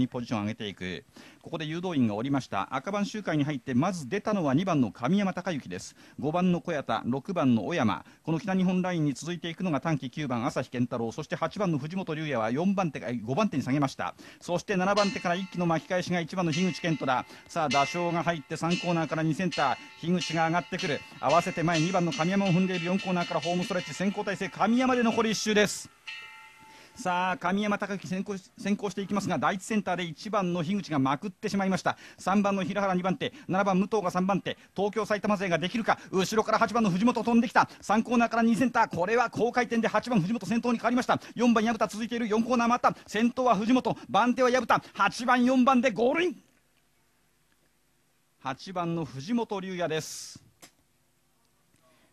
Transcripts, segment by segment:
にポジションを上げていくここで誘導員がおりました赤番周回に入ってまず出たのは2番の神山隆之です5番の小谷田6番の小山この北日本ラインに続いていくのが短期9番朝日健太郎そして8番の藤本龍也は4番手5番手に下げましたそして7番手から一気の巻き返しが1番の樋口健人ださあ打賞が入って3コーナーから2センター樋口が上がってくる合わせて前2番の神山を踏んでいる4コーナーからホームストレッチ先行体制神山で残り1周ですさあ神山隆之先行先行していきますが第1センターで1番の樋口がまくってしまいました3番の平原2番手7番武藤が3番手東京埼玉勢ができるか後ろから8番の藤本飛んできた3コーナーから2センターこれは高回転で8番藤本先頭に変わりました4番薮田続いている4コーナー回った先頭は藤本番手は薮田8番4番でゴールイン8番の藤本龍也です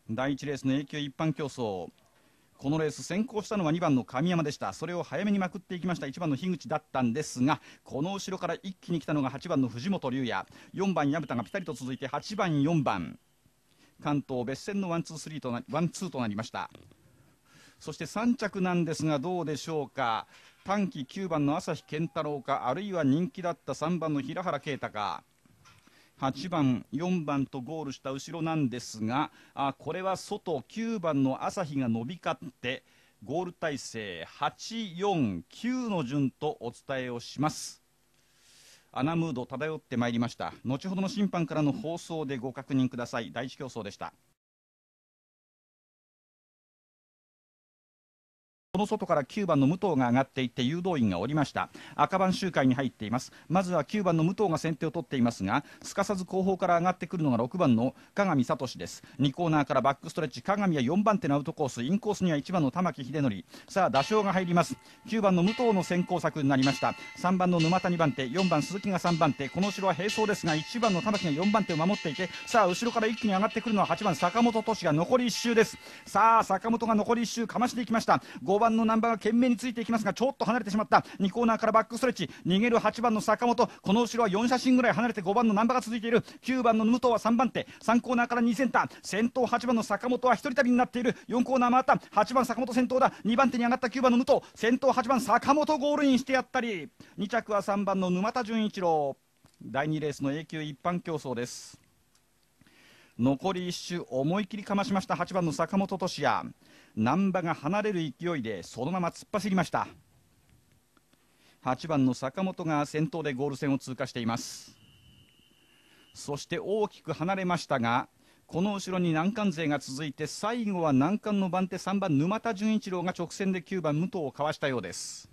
第1レースの永久一般競争このレース先行したのは2番の神山でしたそれを早めにまくっていきました1番の樋口だったんですがこの後ろから一気に来たのが8番の藤本龍也4番薮田がピタリと続いて8番4番関東別戦のワンツースリーとなワンツーとなりましたそして3着なんですがどうでしょうか短期9番の朝日健太郎かあるいは人気だった3番の平原啓太か8番、4番とゴールした後ろなんですが、あこれは外、9番の朝日が伸びかって、ゴール体制8、4、9の順とお伝えをします。アナムード漂ってまいりました。後ほどの審判からの放送でご確認ください。第一競争でした。の外から9番の武藤が上がっていって誘導員がおりました赤番周回に入っていますまずは9番の武藤が先手を取っていますがすかさず後方から上がってくるのが6番の加賀美聡です2コーナーからバックストレッチ鏡は4番手のアウトコースインコースには1番の玉木秀則さあ打賞が入ります9番の武藤の先行策になりました3番の沼田2番手4番鈴木が3番手この後ろは並走ですが1番の玉木が4番手を守っていてさあ後ろから一気に上がってくるのは8番坂本都市が残り1周ですさあ坂本が残り1周かましていきました5番番の難波が懸命についていきますがちょっと離れてしまった2コーナーからバックストレッチ逃げる8番の坂本この後ろは4写真ぐらい離れて5番の難波が続いている9番の武藤は3番手3コーナーから2センター先頭8番の坂本は1人旅になっている4コーナー回った8番坂本先頭だ2番手に上がった9番の武藤先頭8番坂本ゴールインしてやったり2着は3番の沼田純一郎第2レースの A 級一般競争です残り1周思い切りかましました8番の坂本俊哉難波が離れる勢いでそのまま突っ走りました8番の坂本が先頭でゴール線を通過していますそして大きく離れましたがこの後ろに難関勢が続いて最後は難関の番手3番沼田純一郎が直線で9番武藤をかわしたようです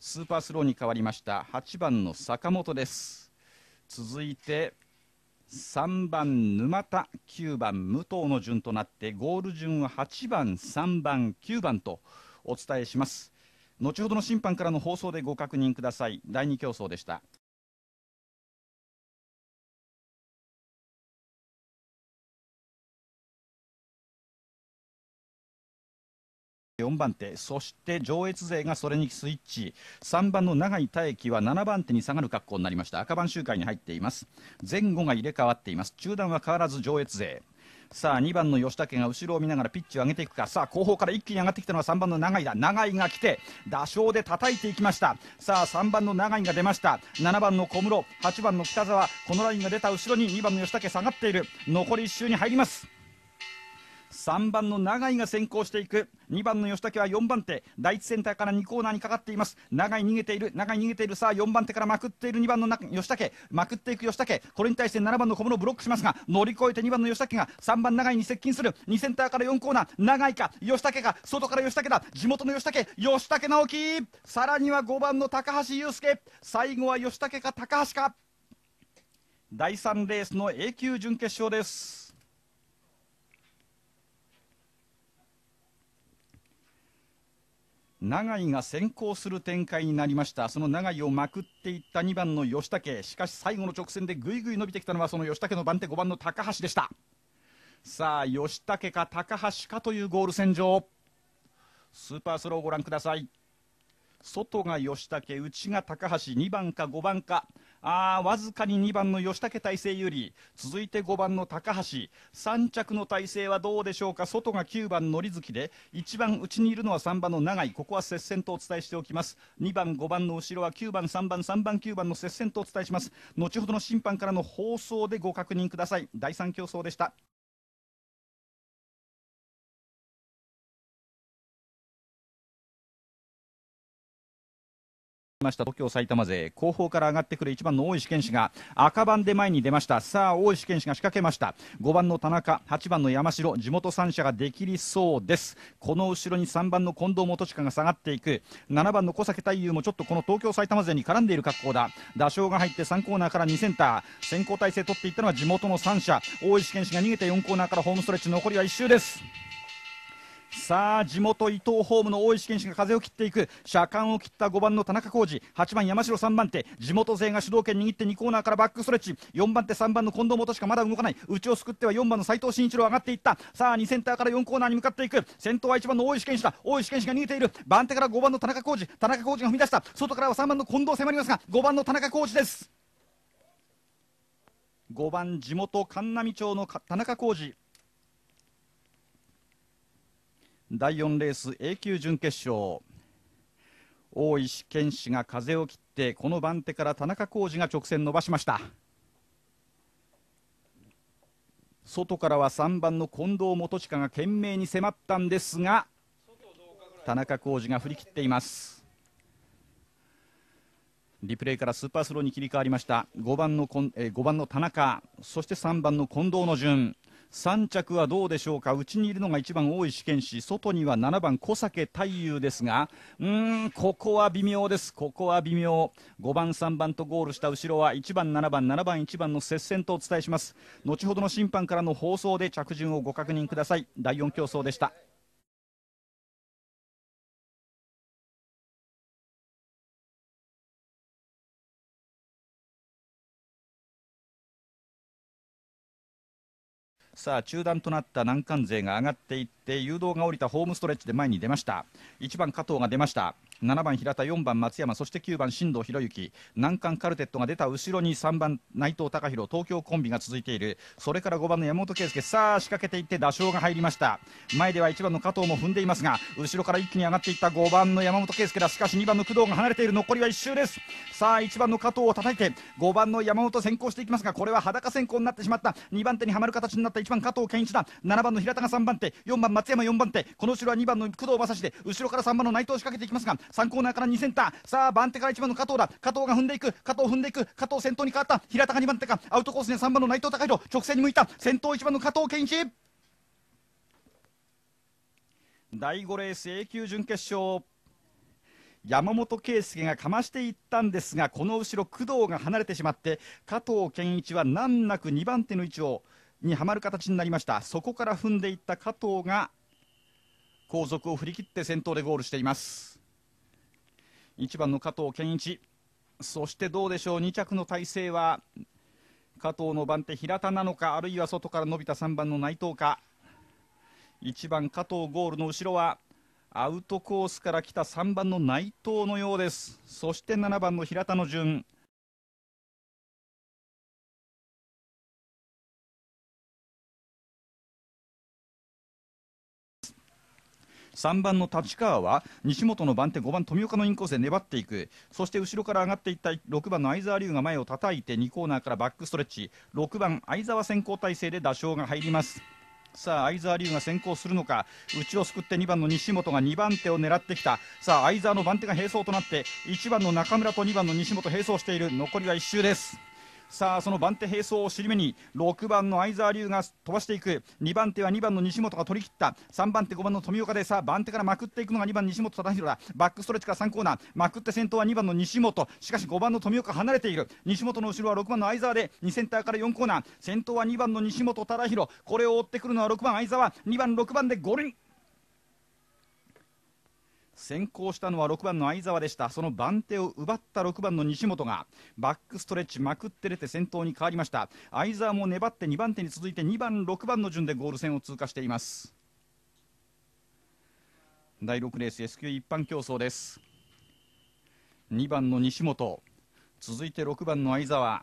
スーパースローに変わりました8番の坂本です続いて3番沼田9番武藤の順となってゴール順は8番3番9番とお伝えします後ほどの審判からの放送でご確認ください第2競争でした4番手そして上越勢がそれにスイッチ3番の永井大駅は7番手に下がる格好になりました赤番周回に入っています前後が入れ替わっています中段は変わらず上越勢さあ2番の吉武が後ろを見ながらピッチを上げていくかさあ後方から一気に上がってきたのは3番の永井だ永井が来て打掌で叩いていきましたさあ3番の永井が出ました7番の小室8番の北沢このラインが出た後ろに2番の吉武下がっている残り1周に入ります3番の永井が先行していく2番の吉武は4番手第1センターから2コーナーにかかっています永井逃げている永井逃げているさあ4番手からまくっている2番の吉武まくっていく吉武これに対して7番の小室ブロックしますが乗り越えて2番の吉武が3番永井に接近する2センターから4コーナー永井か吉武か外から吉武だ地元の吉武吉武直樹さらには5番の高橋祐介最後は吉武か高橋か第3レースの A 級準決勝です永井が先行する展開になりましたその永井をまくっていった2番の吉武しかし最後の直線でぐいぐい伸びてきたのはその吉武の番手5番の高橋でしたさあ吉武か高橋かというゴール戦場スーパースローをご覧ください外が吉武内が高橋2番か5番かあわずかに2番の吉武大成有利続いて5番の高橋3着の体勢はどうでしょうか外が9番のり月で1番内にいるのは3番の永井ここは接戦とお伝えしておきます2番5番の後ろは9番3番3番9番の接戦とお伝えします後ほどの審判からの放送でご確認ください第3競争でしたました東京埼玉勢後方から上がってくる1番の大石健志が赤番で前に出ましたさあ大石健志が仕掛けました5番の田中8番の山城地元3者ができりそうですこの後ろに3番の近藤元親が下がっていく7番の小崎太夫もちょっとこの東京埼玉勢に絡んでいる格好だ打賞が入って3コーナーから2センター先行体制取っていったのは地元の3者大石健志が逃げて4コーナーからホームストレッチ残りは1周ですさあ地元伊藤ホームの大石健志が風を切っていく車間を切った5番の田中浩二8番山城3番手地元勢が主導権握って2コーナーからバックストレッチ4番手3番の近藤元しかまだ動かない内をすくっては4番の斎藤慎一郎上がっていったさあ2センターから4コーナーに向かっていく先頭は1番の大石健志だ大石健士が逃げている番手から5番の田中浩二田中浩二が踏み出した外からは3番の近藤迫りますが5番の田中浩二です5番地元神南町の田中浩二第4レース A 級準決勝大石健志が風を切ってこの番手から田中浩二が直線伸ばしました外からは3番の近藤元親が懸命に迫ったんですが田中浩二が振り切っていますリプレイからスーパースローに切り替わりました5番の,、えー、5番の田中そして3番の近藤の順3着はどうでしょうか、うちにいるのが1番、大石健士、外には7番、小酒太夫ですが、うーん、ここは微妙です、ここは微妙、5番、3番とゴールした後ろは1番、7番、7番、1番の接戦とお伝えします。後ほどの審判からの放送で着順をご確認ください。第4競争でした。さあ中断となった難関勢が上がっていって誘導が降りたホームストレッチで前に出ました1番加藤が出ました7番平田4番松山そして9番進藤博之難関カルテットが出た後ろに3番内藤隆弘東京コンビが続いているそれから5番の山本圭介さあ仕掛けていって打賞が入りました前では1番の加藤も踏んでいますが後ろから一気に上がっていった5番の山本圭介だしかし2番の工藤が離れている残りは1周ですさあ1番の加藤を叩いて5番の山本先行していきますがこれは裸先行になってしまった2番手にはまる形になった1番加藤健一だ7番の平田が3番手4番松山4番手この後ろは2番の工藤正史で後ろから3番の内藤を仕掛けていきますが3コーナーから2センターさあ番手から1番の加藤だ加藤が踏んでいく加藤踏んでいく加藤先頭に変わった平田が2番手かアウトコースで3番の内藤孝弘直線に向いた先頭1番の加藤健一第5レース A 級準決勝山本圭介がかましていったんですがこの後ろ工藤が離れてしまって加藤健一は難なく2番手の位置をにはまる形になりましたそこから踏んでいった加藤が後続を振り切って先頭でゴールしています。1番の加藤健一そしてどうでしょう2着の体勢は加藤の番手平田なのかあるいは外から伸びた3番の内藤か1番加藤ゴールの後ろはアウトコースから来た3番の内藤のようですそして7番の平田の順3番の立川は西本の番手5番富岡のインコースで粘っていくそして後ろから上がっていった6番の相澤龍が前を叩いて2コーナーからバックストレッチ6番相澤先行体制で打賞が入りますさあ相澤龍が先行するのか内をすくって2番の西本が2番手を狙ってきたさあ相澤の番手が並走となって1番の中村と2番の西本並走している残りは1周ですさあその番手並走を尻目に6番の相澤龍が飛ばしていく2番手は2番の西本が取り切った3番手5番の富岡でさあ番手からまくっていくのが2番西本忠宏だバックストレッチから3コーナーまくって先頭は2番の西本しかし5番の富岡離れている西本の後ろは6番の相澤で2センターから4コーナー先頭は2番の西本忠宏これを追ってくるのは6番相澤2番6番で5人先行したのは6番の相澤でしたその番手を奪った6番の西本がバックストレッチまくって出て先頭に変わりました相澤も粘って2番手に続いて2番6番の順でゴール戦を通過しています第6レース S 級一般競争です2番の西本続いて6番の相澤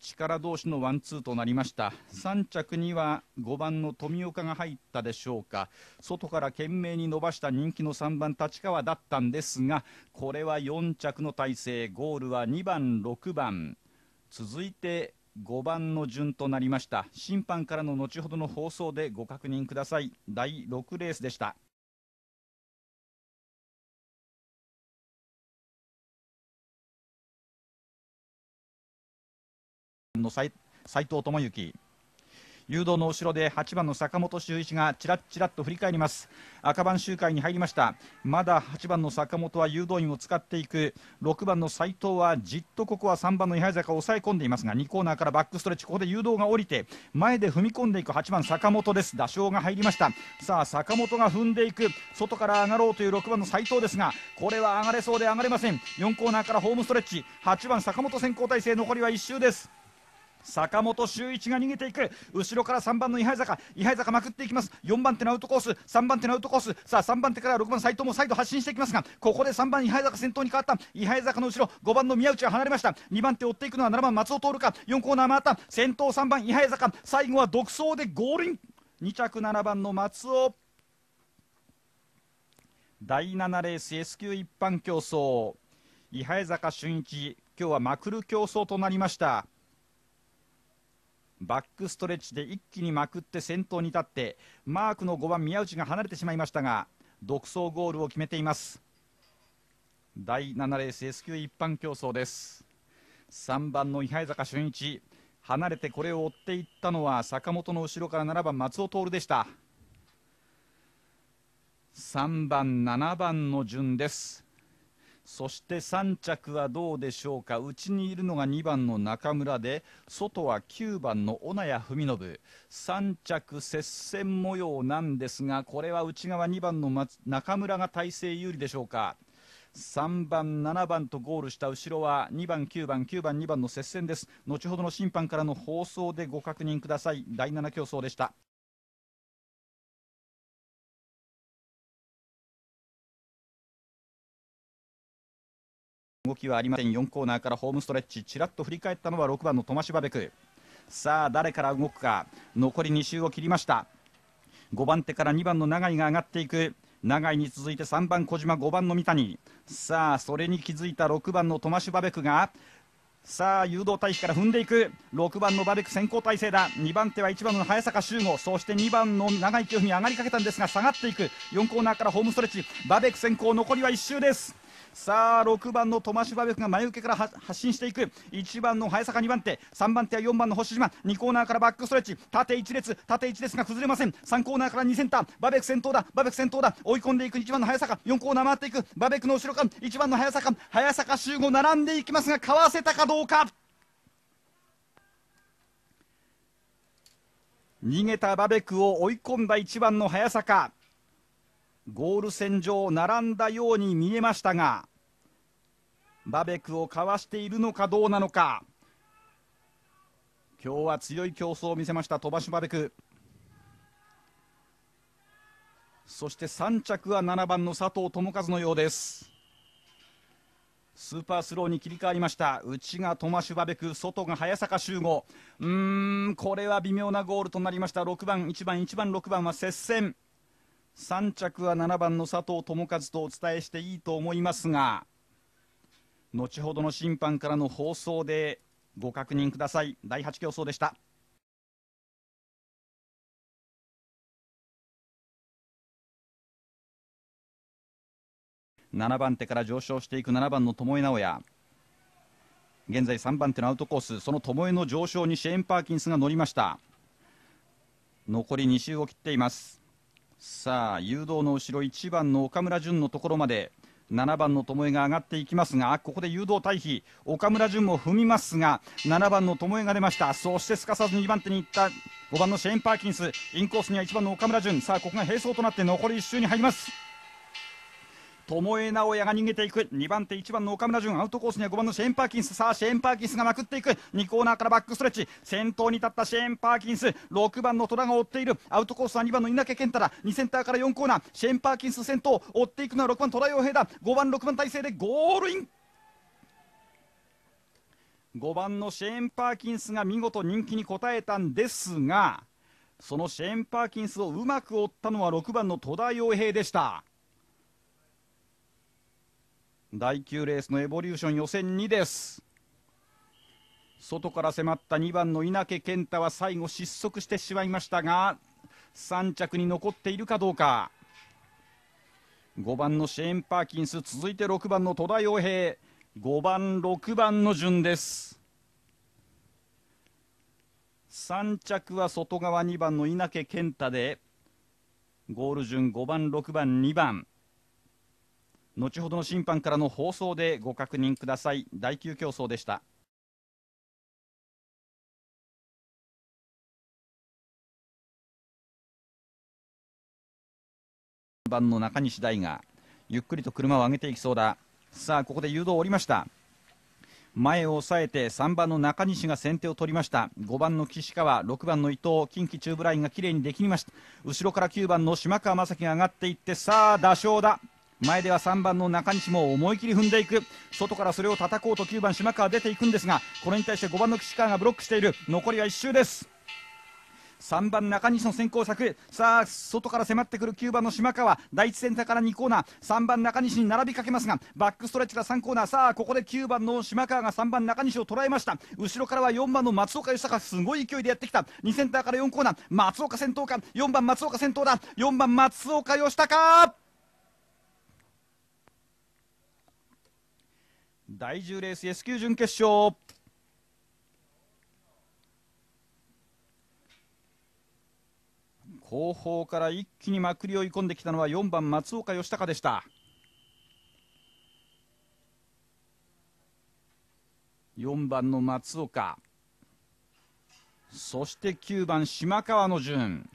力同士のワンツーとなりました3着には5番の富岡が入ったでしょうか外から懸命に伸ばした人気の3番立川だったんですがこれは4着の体制ゴールは2番6番続いて5番の順となりました審判からの後ほどの放送でご確認ください第6レースでしたの斎藤智之誘導の後ろで8番の坂本修一がちらっちらっと振り返ります赤番周回に入りましたまだ8番の坂本は誘導員を使っていく6番の斉藤はじっとここは3番の伊原坂を抑え込んでいますが2コーナーからバックストレッチここで誘導が降りて前で踏み込んでいく8番坂本です打掌が入りましたさあ坂本が踏んでいく外から上がろうという6番の斉藤ですがこれは上がれそうで上がれません4コーナーからホームストレッチ8番坂本先行体制残りは1周です坂本修一が逃げていく後ろから3番の伊ハ坂伊ハ坂まくっていきます4番手のアウトコース3番手のアウトコースさあ3番手から6番斎藤も再度発進していきますがここで3番伊ハ坂先頭に変わった伊ハ坂の後ろ5番の宮内は離れました2番手追っていくのは7番松尾徹か4コーナー回った先頭3番伊ハ坂最後は独走でゴールイン2着7番の松尾第7レース S 級一般競争伊早坂俊一今日はまくる競争となりましたバックストレッチで一気にまくって先頭に立ってマークの5番宮内が離れてしまいましたが独走ゴールを決めています第7レース S 級一般競争です3番の伊杯坂俊一離れてこれを追っていったのは坂本の後ろから7番松尾徹でした3番7番の順ですそして3着はどうでしょうか内にいるのが2番の中村で外は9番の小谷文信3着接戦模様なんですがこれは内側2番の中村が体勢有利でしょうか3番、7番とゴールした後ろは2番、9番、9番、2番の接戦です後ほどの審判からの放送でご確認ください第7競争でした。動きはありません4コーナーからホームストレッチちらっと振り返ったのは6番のトマシバベクさあ誰から動くか残り2周を切りました5番手から2番の永井が上がっていく永井に続いて3番小島5番の三谷さあそれに気づいた6番のトマシュバベクがさあ誘導対比から踏んでいく6番のバベク先行体制だ2番手は1番の早坂修吾そして2番の永井清に上がりかけたんですが下がっていく4コーナーからホームストレッチバベク先行残りは1周ですさあ6番のトマシュバベフが前受けから発進していく1番の早坂2番手3番手は4番の星島2コーナーからバックストレッチ縦1列縦1列が崩れません3コーナーから2センターバベク先頭だバベク先頭だ追い込んでいく1番の早坂4コーナー回っていくバベクの後ろから1番の早坂早坂集合並んでいきますがかわせたかどうか逃げたバベクを追い込んだ1番の早坂ゴール線上並んだように見えましたがバベクをかわしているのかどうなのか今日は強い競争を見せました飛ばしバベクそして3着は7番の佐藤智和のようですスーパースローに切り替わりました内がトマシュバベク外が早坂修吾うーんこれは微妙なゴールとなりました6番1番1番6番は接戦3着は7番の佐藤智和とお伝えしていいと思いますが後ほどの審判からの放送でご確認ください第8競争でした7番手から上昇していく7番の直現在3番手のアウトコースそのの上昇にシェーン・パーキンスが乗りました残り2周を切っていますさあ誘導の後ろ1番の岡村淳のところまで7番の巴が上がっていきますがここで誘導退避岡村淳も踏みますが7番の巴が出ましたそしてすかさず2番手に行った5番のシェーン・パーキンスインコースには1番の岡村淳さあここが並走となって残り1周に入ります巴直哉が逃げていく2番手1番の岡村淳アウトコースには5番のシェーン・パーキンスさあシェーン・パーキンスがまくっていく2コーナーからバックストレッチ先頭に立ったシェーン・パーキンス6番の戸田が追っているアウトコースは2番の稲毛健太だ2センターから4コーナーシェーン・パーキンス先頭追っていくのは6番戸田洋平だ5番6番体制でゴールイン5番のシェーン・パーキンスが見事人気に応えたんですがそのシェーン・パーキンスをうまく追ったのは6番の戸田洋平でした。第9レースのエボリューション予選2です外から迫った2番の稲毛健太は最後失速してしまいましたが3着に残っているかどうか5番のシェーン・パーキンス続いて6番の戸田洋平5番6番の順です3着は外側2番の稲毛健太でゴール順5番6番2番後ほどの審判からの放送でご確認ください第9競争でした番の中西大がゆっくりと車を上げていきそうださあここで誘導を降りました前を抑えて3番の中西が先手を取りました5番の岸川6番の伊藤近畿中部ラインがきれいにできました後ろから9番の島川雅樹が上がっていってさあ打賞だ前では3番の中西も思い切り踏んでいく外からそれを叩こうと9番島川出ていくんですがこれに対して5番の岸川がブロックしている残りは1周です3番中西の先行策さあ外から迫ってくる9番の島川第1センターから2コーナー3番中西に並びかけますがバックストレッチが3コーナーさあここで9番の島川が3番中西を捉えました後ろからは4番の松岡義孝すごい勢いでやってきた2センターから4コーナー松岡先頭か4番松岡先頭だ4番松岡義孝第10レース S 級準決勝後方から一気にまくり追い込んできたのは4番松岡義孝でした4番の松岡そして9番島川の順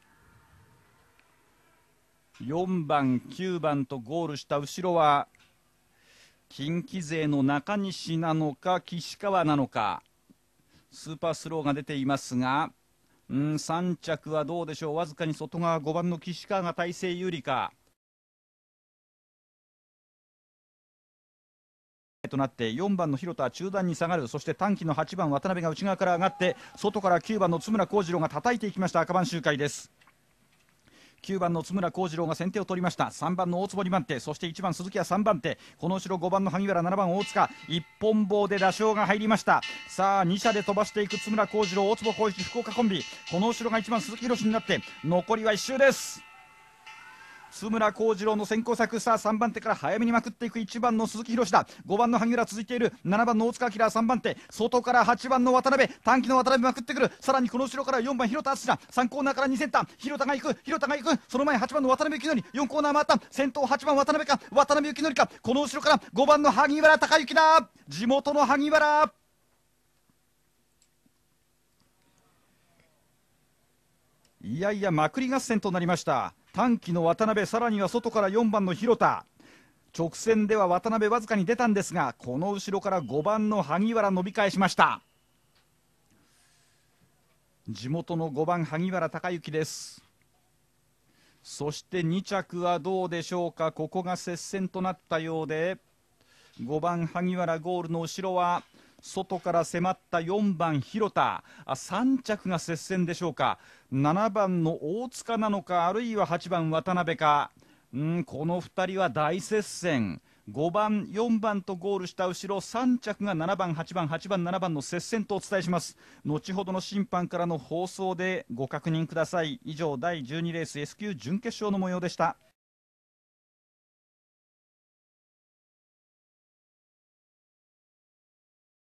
4番9番とゴールした後ろは近畿勢の中西なのか岸川なのかスーパースローが出ていますがうん3着はどうでしょうわずかに外側5番の岸川が体勢有利かとなって4番の広田は中段に下がるそして短期の8番渡辺が内側から上がって外から9番の津村幸次郎が叩いていきました赤番周回です。9番の津村幸次郎が先手を取りました3番の大坪2番手そして1番鈴木は3番手この後ろ5番の萩原7番大塚一本棒で打賞が入りましたさあ2車で飛ばしていく津村幸次郎大坪浩一福岡コンビこの後ろが1番鈴木宏になって残りは1周です津村幸次郎の先行作さあ3番手から早めにまくっていく1番の鈴木宏だ5番の萩浦続いている7番の大塚明3番手外から8番の渡辺短期の渡辺まくってくるさらにこの後ろから4番広田敦だ3コーナーから2センター広田が行く広田が行くその前8番の渡辺幸典4コーナー回った先頭8番渡辺か渡辺幸典かこの後ろから5番の萩原孝之だ地元の萩原いやいや、まくり合戦となりました。短期の渡辺、さらには外から4番の広田。直線では渡辺わずかに出たんですが、この後ろから5番の萩原伸び返しました。地元の5番萩原隆之です。そして2着はどうでしょうか、ここが接戦となったようで、5番萩原ゴールの後ろは外から迫った4番広田あ3着が接戦でしょうか7番の大塚なのかあるいは8番渡辺かうんこの2人は大接戦5番、4番とゴールした後ろ3着が7番、8番、8番、7番の接戦とお伝えします後ほどの審判からの放送でご確認ください以上第12レース S 級準決勝の模様でした。